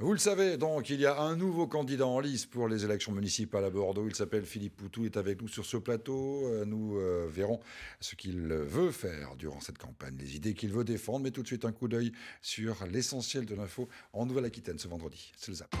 Vous le savez, donc, il y a un nouveau candidat en lice pour les élections municipales à Bordeaux. Il s'appelle Philippe Poutou, il est avec nous sur ce plateau. Euh, nous euh, verrons ce qu'il veut faire durant cette campagne, les idées qu'il veut défendre, mais tout de suite un coup d'œil sur l'essentiel de l'info en Nouvelle-Aquitaine ce vendredi. C'est le ZAP.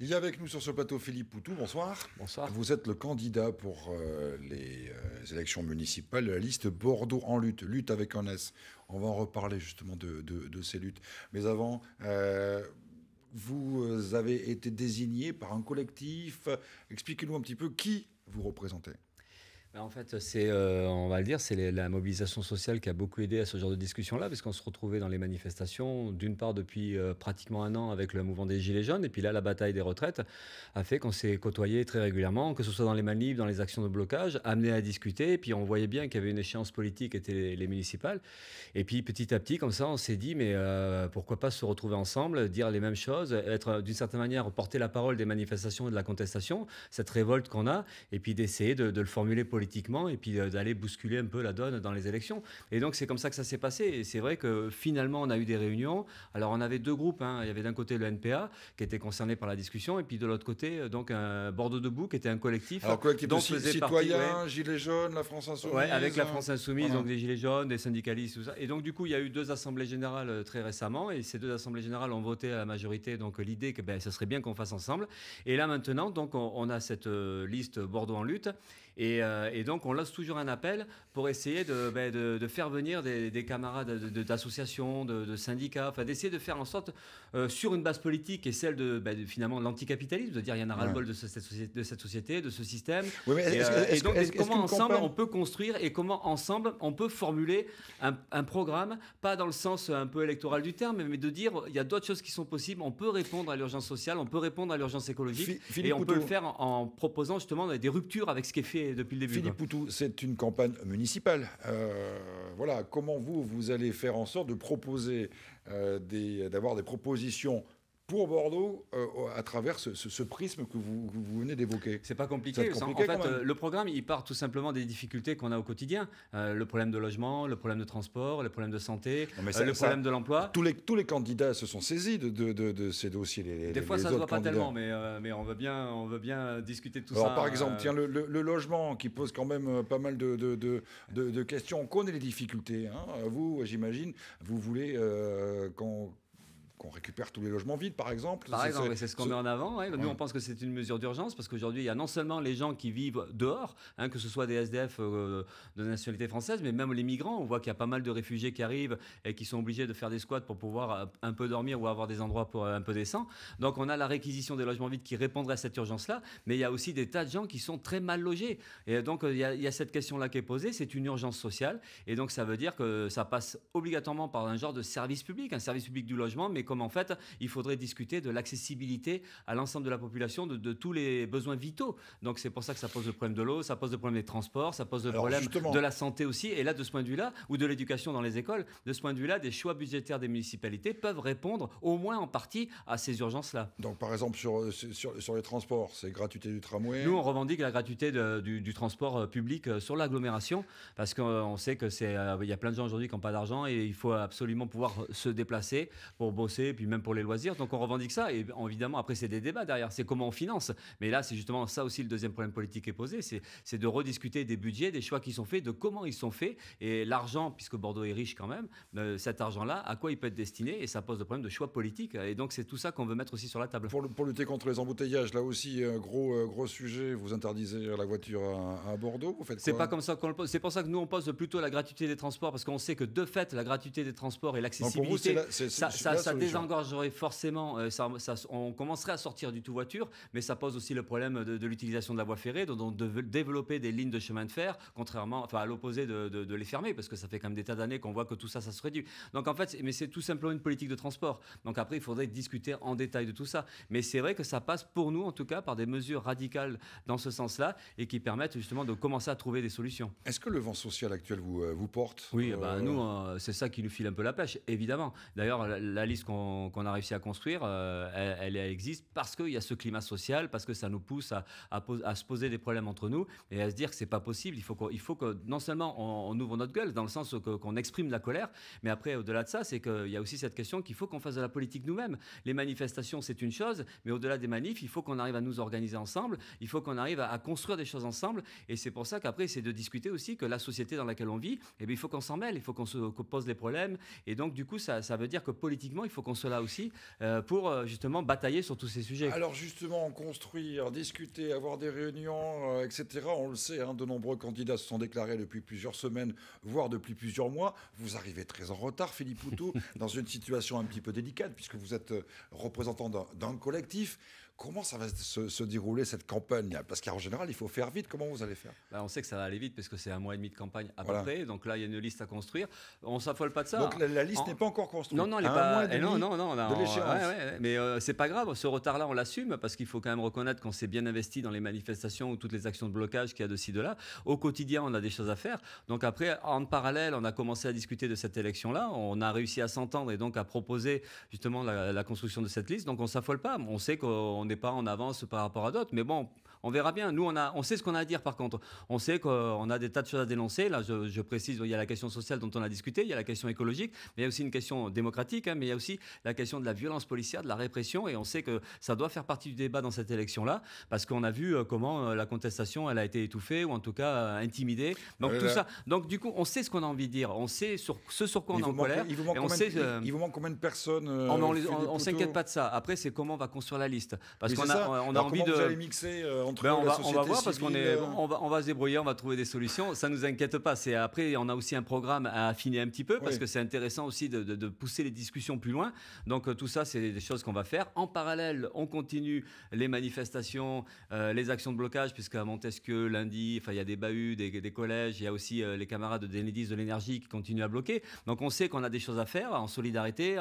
Il y a avec nous sur ce plateau Philippe Poutou, bonsoir. Bonsoir. Vous êtes le candidat pour euh, les euh, élections municipales de la liste Bordeaux en lutte, lutte avec un S. On va en reparler justement de, ces luttes. Mais avant, euh, vous avez été désigné par un collectif. Expliquez-nous un petit peu qui vous représentez. Bah, en fait, c'est, euh, on va le dire, c'est la mobilisation sociale qui a beaucoup aidé à ce genre de discussion-là, puisqu'on se retrouvait dans les manifestations, d'une part depuis euh, pratiquement un an avec le mouvement des Gilets jaunes, et puis là, la bataille des retraites a fait qu'on s'est côtoyé très régulièrement, que ce soit dans les manifs, dans les actions de blocage, amené à discuter, et puis on voyait bien qu'il y avait une échéance politique, qui était les, municipales, et puis petit à petit, comme ça, on s'est dit, mais euh, pourquoi pas se retrouver ensemble, dire les mêmes choses, être d'une certaine manière, porter la parole des manifestations et de la contestation, cette révolte qu'on a, et puis d'essayer de, de le formuler politiquement politiquement et puis euh, d'aller bousculer un peu la donne dans les élections. Et donc c'est comme ça que ça s'est passé. Et c'est vrai que finalement on a eu des réunions. Alors on avait deux groupes. Hein. Il y avait d'un côté le NPA qui était concerné par la discussion et puis de l'autre côté euh, donc un Bordeaux debout qui était un collectif. Alors collectif Donc, citoyens, gilets jaunes, la France insoumise. Ouais, avec la France insoumise, donc des gilets jaunes, des syndicalistes, tout ça. Et donc du coup il y a eu deux assemblées générales euh, très récemment et ces deux assemblées générales ont voté à la majorité donc l'idée que ben, ça serait bien qu'on fasse ensemble. Et là maintenant donc on, a cette liste Bordeaux en lutte euh, et, donc, on lance toujours un appel pour essayer de, ben, faire venir des, camarades d'associations, de, syndicats, enfin, d'essayer de faire en sorte, euh, sur une base politique et celle de, ben, finalement l'anticapitalisme, de dire il y en a ras-le-bol de, cette société, de ce système. et, donc, comment ensemble on peut construire et comment ensemble on peut formuler un, programme, pas dans le sens euh, un peu électoral du terme, mais de dire il y a d'autres choses qui sont possibles, on peut répondre à l'urgence sociale, on peut répondre à l'urgence écologique, et on peut le faire en proposant justement des ruptures avec ce qui est fait depuis le début. Philippe Poutou, c'est une campagne municipale. Euh, voilà, comment vous, vous allez faire en sorte de proposer, euh, d'avoir des propositions pour Bordeaux euh, à travers ce, prisme que vous, venez d'évoquer C'est pas compliqué. en, fait, euh, le programme, il part tout simplement des difficultés qu'on a au quotidien. Euh, le problème de logement, le problème de transport, le problème de santé, le problème de l'emploi. Tous les, tous les candidats se sont saisis de, de, ces dossiers. des fois, ça ne se voit pas tellement, mais, mais on, veut bien, on veut bien discuter de tout ça. Par exemple, tiens, le, logement qui pose quand même pas mal de, questions. On connaît les difficultés. Hein. Vous, j'imagine, vous voulez qu'on qu'on récupère tous les logements vides, par exemple. Par exemple, c'est ce qu'on met en avant. Nous, on pense que c'est une mesure d'urgence parce qu'aujourd'hui, il y a non seulement les gens qui vivent dehors, hein, que ce soit des SDF euh, de nationalité française, mais même les migrants. On voit qu'il y a pas mal de réfugiés qui arrivent et qui sont obligés de faire des squats pour pouvoir euh, un peu dormir ou avoir des endroits pour, euh, un peu décents. Donc, on a la réquisition des logements vides qui répondrait à cette urgence-là, mais il y a aussi des tas de gens qui sont très mal logés. Et donc, il y a, il y a cette question-là qui est posée. C'est une urgence sociale. Et donc, ça veut dire que ça passe obligatoirement par un genre de service public, un service public du logement, mais comme en fait, il faudrait discuter de l'accessibilité à l'ensemble de la population de, tous les besoins vitaux. Donc c'est pour ça que ça pose le problème de l'eau, ça pose le problème des transports, ça pose le problème de la santé aussi. Et là, de ce point de vue-là, ou de l'éducation dans les écoles, de ce point de vue-là, des choix budgétaires des municipalités peuvent répondre au moins en partie à ces urgences-là. Donc par exemple, sur, euh, sur, les transports, c'est gratuité du tramway Nous, on revendique la gratuité du, transport euh, public euh, sur l'agglomération, parce qu'on sait que c'est, il y a plein de gens aujourd'hui qui n'ont pas d'argent et il faut absolument pouvoir se déplacer pour bosser et puis même pour les loisirs. Donc on revendique ça. Et évidemment, après, c'est des débats derrière. C'est comment on finance. Mais là, c'est justement ça aussi le deuxième problème politique qui est posé. C'est de rediscuter des budgets, des choix qui sont faits, de comment ils sont faits. Et l'argent, puisque Bordeaux est riche quand même, euh, cet argent-là, à quoi il peut être destiné Et ça pose le problème de choix politique. Et donc c'est tout ça qu'on veut mettre aussi sur la table. Pour, pour, lutter contre les embouteillages, là aussi, gros, euh, gros sujet. Vous interdisez la voiture à, Bordeaux. Vous faites C'est pas comme ça qu'on pose. C'est pour ça que nous, on pose plutôt la gratuité des transports, parce qu'on sait que de fait, la gratuité des transports et l'accessibilité, ça, ça, ça, désengorgerait forcément, euh, on commencerait à sortir du tout voiture, mais ça pose aussi le problème de, l'utilisation de la voie ferrée, donc on de développer des lignes de chemin de fer, contrairement, enfin à l'opposé de, les fermer, parce que ça fait quand même des tas d'années qu'on voit que tout ça, ça se réduit. Donc en fait, mais c'est tout simplement une politique de transport. Donc après, il faudrait discuter en détail de tout ça. Mais c'est vrai que ça passe pour nous, en tout cas, par des mesures radicales dans ce sens-là et qui permettent justement de commencer à trouver des solutions. Est-ce que le vent social actuel vous, euh, vous porte Oui, bah, euh, nous, c'est ça qui nous file un peu la pêche, évidemment. D'ailleurs, la, la liste qu'on qu'on a réussi à construire, euh, elle, existe parce qu'il y a ce climat social, parce que ça nous pousse à, à, se poser des problèmes entre nous et à se dire que c'est pas possible. Il faut, faut que non seulement on, ouvre notre gueule dans le sens qu'on exprime la colère, mais après au-delà de ça, c'est qu'il y a aussi cette question qu'il faut qu'on fasse de la politique nous-mêmes. Les manifestations, c'est une chose, mais au-delà des manifs, il faut qu'on arrive à nous organiser ensemble, il faut qu'on arrive à, construire des choses ensemble, et c'est pour ça qu'après, c'est de discuter aussi que la société dans laquelle on vit, eh bien, il faut qu'on s'en mêle, il faut qu'on se pose des problèmes, et donc du coup, ça, ça veut dire que politiquement, il faut cela aussi euh, pour euh, justement batailler sur tous ces sujets. Alors justement, construire, discuter, avoir des réunions, euh, etc. On le sait, hein, de nombreux candidats se sont déclarés depuis plusieurs semaines, voire depuis plusieurs mois. Vous arrivez très en retard, Philippe Poutou, dans une situation un petit peu délicate puisque vous êtes représentant d'un collectif. Comment ça va se, dérouler cette campagne Parce qu'en général, il faut faire vite. Comment vous allez faire bah, On sait que ça va aller vite parce que c'est un mois et demi de campagne à Donc là, il y a une liste à construire. On s'affole pas de ça. Donc la, liste hein. n'est pas encore construite. Non, non, elle n'est pas. Eh, non, mais euh, c'est pas grave. Ce retard-là, on l'assume parce qu'il faut quand même reconnaître qu'on s'est bien investi dans les manifestations ou toutes les actions de blocage qu'il y a de ci de là. Au quotidien, on a des choses à faire. Donc après, en parallèle, on a commencé à discuter de cette élection-là. On a réussi à s'entendre et donc à proposer justement la, construction de cette liste. Donc on s'affole pas. On sait qu'on on n'est pas en avance par rapport à d'autres. Mais bon, on verra bien. Nous, on, a, on sait ce qu'on a à dire par contre. On sait qu'on a des tas de choses à dénoncer. Là, je, précise, il y a la question sociale dont on a discuté, il y a la question écologique, mais il y a aussi une question démocratique, hein, mais il y a aussi la question de la violence policière, de la répression, et on sait que ça doit faire partie du débat dans cette élection-là, parce qu'on a vu euh, comment euh, la contestation, elle a été étouffée, ou en tout cas euh, intimidée. Donc tout ça. Donc du coup, on sait ce qu'on a envie de dire, on sait sur, ce sur quoi on est en colère. Il vous manque, combien, sait, il vous manque combien de personnes ah, On, ne s'inquiète pas de ça. Après, c'est comment on va construire la liste, parce qu'on a, on a envie de. Ben, on, va, voir parce qu'on est, euh, on va, se débrouiller, on va trouver des solutions. Ça nous inquiète pas. C'est après, on a aussi un programme à affiner un petit peu parce que c'est intéressant aussi de, pousser les discussions plus loin. Donc euh, tout ça, c'est des choses qu'on va faire. En parallèle, on continue les manifestations, euh, les actions de blocage, à Montesquieu lundi, enfin il y a des bahuts, des, collèges, il y a aussi les camarades de de l'énergie qui continuent à bloquer. Donc on sait qu'on a des choses à faire en solidarité,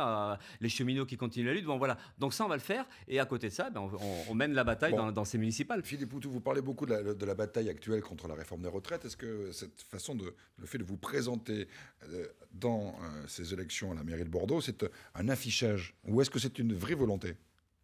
les cheminots qui continuent la lutte. Bon voilà. Donc ça, on va le faire. Et à côté de ça, ben, on, mène la bataille dans, dans ces municipales vous parlez beaucoup de la, de la, bataille actuelle contre la réforme des retraites. Est-ce que cette façon de, le fait de vous présenter euh, dans euh, ces élections à la mairie de Bordeaux, c'est un affichage Ou est-ce que c'est une vraie volonté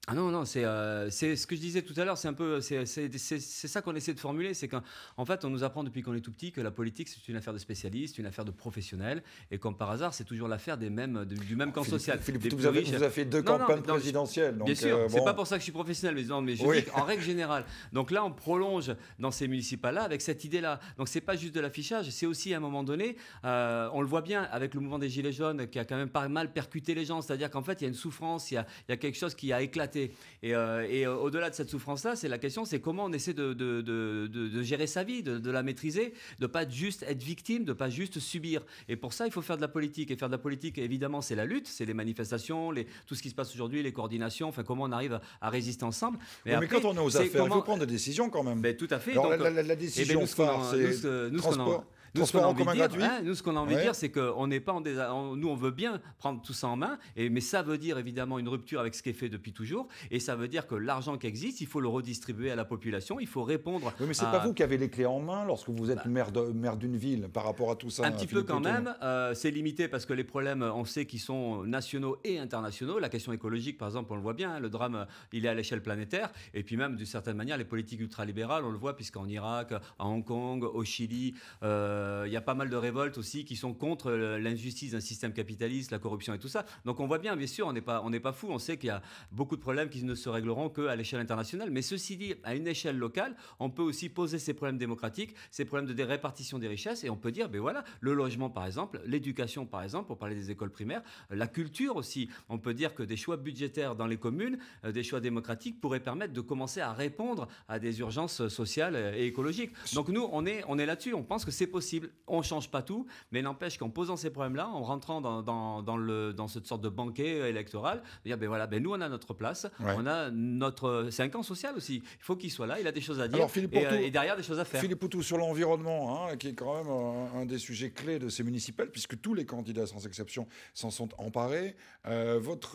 ah non, non, euh, c'est ce que je disais tout à l'heure, c'est un peu, c'est ça qu'on essaie de formuler, c'est qu'en fait, on nous apprend depuis qu'on est tout petit que la politique, c'est une affaire de spécialistes, une affaire de professionnels, et comme par hasard, c'est toujours l'affaire des mêmes, du même camp social. Philippe, vous, avez, vous, avez, fait deux campagnes présidentielles. Donc, bien sûr, euh, c'est pas pour ça que je suis professionnel, mais, mais je dis en règle générale. Donc là, on prolonge dans ces municipales-là avec cette idée-là. Donc c'est pas juste de l'affichage, c'est aussi à un moment donné, euh, on le voit bien avec le mouvement des Gilets jaunes qui a quand même pas mal percuté les gens, c'est-à-dire qu'en fait, il y a une souffrance, il y a, il y a quelque chose qui a éclaté et, euh, euh, au-delà de cette souffrance-là, c'est la question, c'est comment on essaie de, de, gérer sa vie, de, la maîtriser, de pas juste être victime, de pas juste subir. Et pour ça, il faut faire de la politique. Et faire de la politique, évidemment, c'est la lutte, c'est les manifestations, les, tout ce qui se passe aujourd'hui, les coordinations, enfin comment on arrive à, résister ensemble. Mais, quand on est aux affaires, il faut prendre des décisions quand même. Ben, tout à fait. la, eh ben, décision nous, phare, c'est transport. Nous, ce qu'on a envie de dire, nous, ce c'est qu'on n'est pas en nous, on veut bien prendre tout ça en main, et, mais ça veut dire évidemment une rupture avec ce qui est fait depuis toujours, et ça veut dire que l'argent qui existe, il faut le redistribuer à la population, il faut répondre. mais c'est n'est pas vous qui avez les clés en main lorsque vous êtes bah. maire d'une ville par rapport à tout ça. Un petit peu quand même. Euh, c'est limité parce que les problèmes, on sait qu'ils sont nationaux et internationaux. La question écologique, par exemple, on le voit bien. Hein, le drame, euh, il est à l'échelle planétaire. Et puis même, d'une certaine manière, les politiques ultralibérales, on le voit, puisqu'en Irak, à Hong Kong, au Chili. Euh, il euh, y a pas mal de révoltes aussi qui sont contre euh, l'injustice d'un système capitaliste, la corruption et tout ça. Donc on voit bien, bien sûr, on n'est pas, on n'est pas fou. On sait qu'il y a beaucoup de problèmes qui ne se régleront qu'à l'échelle internationale. Mais ceci dit, à une échelle locale, on peut aussi poser ces problèmes démocratiques, ces problèmes de répartition des richesses, et on peut dire, ben voilà, le logement par exemple, l'éducation par exemple, pour parler des écoles primaires, euh, la culture aussi. On peut dire que des choix budgétaires dans les communes, des choix démocratiques pourraient permettre de commencer à répondre à des urgences sociales et écologiques. Donc nous, on est, on est là-dessus. On pense que c'est possible. On change pas tout, mais n'empêche qu'en posant ces problèmes-là, en rentrant dans, le, dans cette sorte de banquet électoral, ben voilà, ben nous on a notre place, on a notre, c'est un camp social aussi. Il faut qu'il soit là, il a des choses à dire et, euh, et, derrière des choses à faire. Philippe Poutou sur l'environnement, hein, qui est quand même euh, un, des sujets clés de ces municipales, puisque tous les candidats sans exception s'en sont emparés. Euh, votre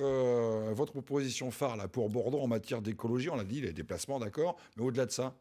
votre proposition phare là pour Bordeaux en matière d'écologie, on l'a dit, les déplacements, d'accord, mais au-delà de ça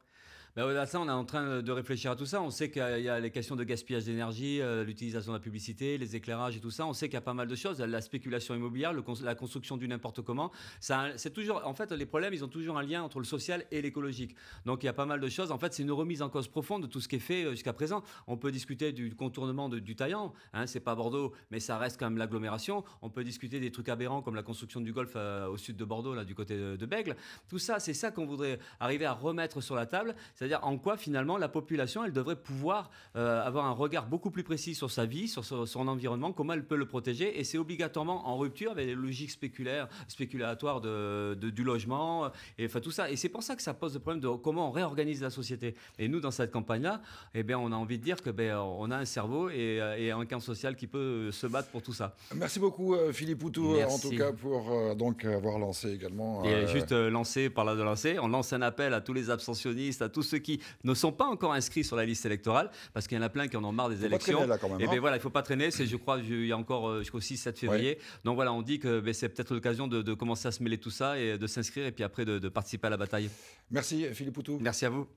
ça, on est en train de réfléchir à tout ça. On sait qu'il y a les questions de gaspillage d'énergie, euh, l'utilisation de la publicité, les éclairages et tout ça. On sait qu'il y a pas mal de choses. La spéculation immobilière, le la construction du n'importe comment. Ça, c'est toujours, en fait, les problèmes, ils ont toujours un lien entre le social et l'écologique. Donc, il y a pas mal de choses. En fait, c'est une remise en cause profonde de tout ce qui est fait euh, jusqu'à présent. On peut discuter du contournement de, du taillant Hein, c'est pas Bordeaux, mais ça reste quand même l'agglomération. On peut discuter des trucs aberrants comme la construction du golf euh, au sud de Bordeaux, là, du côté de, Bègle. Tout ça, c'est ça qu'on voudrait arriver à remettre sur la table. C'est-à-dire en quoi finalement la population, elle devrait pouvoir euh, avoir un regard beaucoup plus précis sur sa vie, sur, son environnement, comment elle peut le protéger. Et c'est obligatoirement en rupture avec les logiques spéculaires, spéculatoires de, du logement, euh, et enfin tout ça. Et c'est pour ça que ça pose le problème de comment on réorganise la société. Et nous, dans cette campagne-là, eh bien, on a envie de dire que ben, on a un cerveau et, euh, un camp social qui peut se battre pour tout ça. Merci beaucoup Philippe Poutou, en tout cas pour donc avoir lancé également. juste lancé par là de lancer, on lance un appel à tous les abstentionnistes, à tous ceux qui ne sont pas encore inscrits sur la liste électorale, parce qu'il y en a plein qui en ont marre des élections. et eh hein. ben voilà, il ne faut pas traîner. C'est, je crois, il y a encore euh, jusqu'au 6-7 février. Donc voilà, on dit que ben, c'est peut-être l'occasion de, commencer à se mêler tout ça et de s'inscrire et puis après de, de participer à la bataille. Merci Philippe Poutou. Merci à vous.